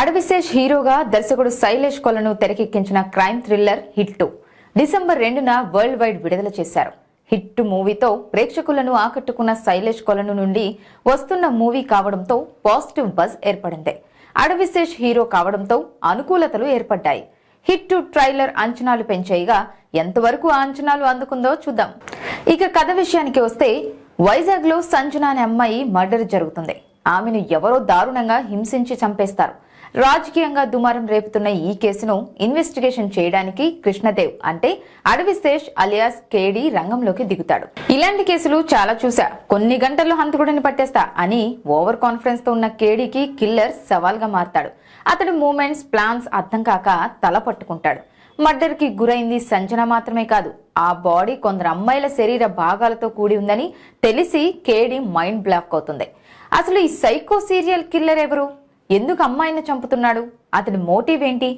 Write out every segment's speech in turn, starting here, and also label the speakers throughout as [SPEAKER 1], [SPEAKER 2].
[SPEAKER 1] అడవిశేష్ హీరోగా దర్శకుడు శైలేష్ కొలను తెరకెక్కించిన క్రైమ్ థ్రిల్లర్ హిట్ డిసెంబర్ రెండున వరల్డ్ వైడ్ విడుదల చేశారు హిట్ మూవీతో ప్రేక్షకులను ఆకట్టుకున్న శైలేష్ కొలను నుండి వస్తున్న మూవీ కావడంతో పాజిటివ్ బజ్ ఏర్పడింది అడవిశేష్ హీరో కావడంతో అనుకూలతలు ఏర్పడ్డాయి హిట్ టు ట్రైలర్ అంచనాలు పెంచేయగా ఎంతవరకు ఆ అంచనాలు అందుకుందో చూద్దాం ఇక కథ విషయానికి వస్తే వైజాగ్లో సంజన అనే అమ్మాయి మర్డర్ జరుగుతుంది ఆమెను ఎవరో దారుణంగా హింసించి చంపేస్తారు రాజకీయంగా దుమారం రేపుతున్న ఈ కేసును ఇన్వెస్టిగేషన్ చేయడానికి కృష్ణదేవ్ అంటే అడవి శేష్ అలియాస్ కేడీ రంగంలోకి దిగుతాడు ఇలాంటి కేసులు చాలా చూశా కొన్ని గంటల్లో హంతకుడిని పట్టేస్తా అని ఓవర్ కాన్ఫిడెన్స్ తో ఉన్న కేడీకి కిల్లర్ సవాల్గా మారతాడు అతడి మూమెంట్స్ ప్లాన్స్ అర్థం కాక తల పట్టుకుంటాడు మర్డర్ కి గురైంది సంజన మాత్రమే కాదు ఆ బాడీ కొందరు అమ్మాయిల శరీర భాగాలతో కూడి ఉందని తెలిసి కేడి మైండ్ బ్లాక్ అవుతుంది అసలు ఈ సైకో సీరియల్ కిల్లర్ ఎవరు ఎందుకు అమ్మాయిని చంపుతున్నాడు అతని మోటివ్ ఏంటి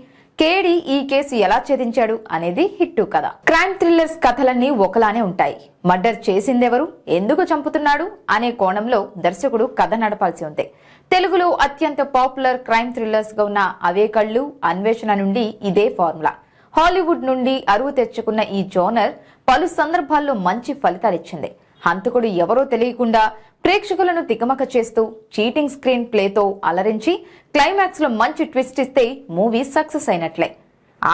[SPEAKER 1] కేడి ఈ కేసు ఎలా ఛేదించాడు అనేది హిట్టు కథ క్రైమ్ థ్రిల్లర్స్ కథలన్నీ ఒకలానే ఉంటాయి మర్డర్ చేసిందెవరు ఎందుకు చంపుతున్నాడు అనే కోణంలో దర్శకుడు కథ నడపాల్సి ఉంది తెలుగులో అత్యంత పాపులర్ క్రైమ్ థ్రిల్లర్స్ గా ఉన్న అవే కళ్ళు అన్వేషణ నుండి ఇదే ఫార్ములా హాలీవుడ్ నుండి అరువు తెచ్చుకున్న ఈ జోనర్ పలు సందర్భాల్లో మంచి ఫలితాలిచ్చింది హంతకుడు ఎవరో తెలియకుండా ప్రేక్షకులను తికమక చేస్తూ చీటింగ్ స్క్రీన్ ప్లేతో అలరించి క్లైమాక్స్ లో మంచి ట్విస్ట్ ఇస్తే మూవీ సక్సెస్ అయినట్లే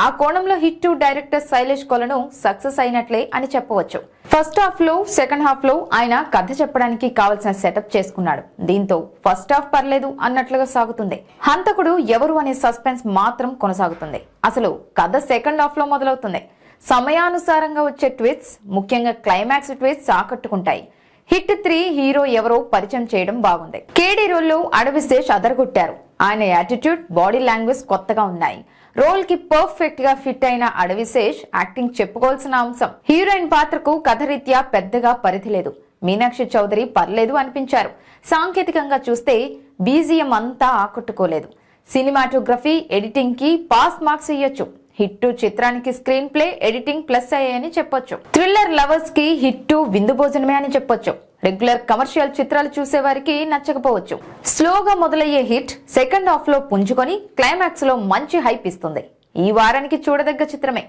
[SPEAKER 1] ఆ కోణంలో హిట్ టు డైరెక్టర్ శైలేష్ కొలను సక్సెస్ అయినట్లే అని చెప్పవచ్చు ఫస్ట్ హాఫ్ లో సెకండ్ హాఫ్ లో ఆయన కథ చెప్పడానికి కావలసిన సెటప్ చేసుకున్నాడు దీంతో ఫస్ట్ హాఫ్ పర్లేదు అన్నట్లుగా సాగుతుంది హంతకుడు ఎవరు అనే సస్పెన్స్ మాత్రం కొనసాగుతుంది అసలు కథ సెకండ్ హాఫ్ లో మొదలవుతుంది సమయానుసారంగా వచ్చే ట్విట్స్ ముఖ్యంగా క్లైమాక్స్ ట్విట్స్ ఆకట్టుకుంటాయి హిట్ త్రీ హీరో ఎవరో పరిచయం చేయడం బాగుంది కేడీ రోల్లో అడవిశేష్ అదరగొట్టారు ఆయన యాటిట్యూడ్ బాడీ లాంగ్వేజ్ కొత్తగా ఉన్నాయి రోల్ కి పర్ఫెక్ట్ గా ఫిట్ అయిన అడవిశేష్ యాక్టింగ్ చెప్పుకోవాల్సిన అంశం హీరోయిన్ పాత్రకు కథరీత్యా పెద్దగా పరిధి లేదు మీనాక్షి చౌదరి పర్లేదు అనిపించారు సాంకేతికంగా చూస్తే బీజిఎం అంతా ఆకట్టుకోలేదు సినిమాటోగ్రఫీ ఎడిటింగ్ కి పాస్ మార్క్స్ ఇయ్యొచ్చు హిట్ చిత్రానికి స్క్రీన్ ప్లే ఎడిటింగ్ ప్లస్ అయ్యాయని చెప్పొచ్చు థ్రిల్లర్ లవర్స్ కి హిట్ విందు భోజనమే అని చెప్పొచ్చు రెగ్యులర్ కమర్షియల్ చిత్రాలు చూసే వారికి నచ్చకపోవచ్చు స్లోగా మొదలయ్యే హిట్ సెకండ్ హాఫ్ లో పుంజుకొని క్లైమాక్స్ లో మంచి హైప్ ఇస్తుంది ఈ వారానికి చూడదగ్గ చిత్రమే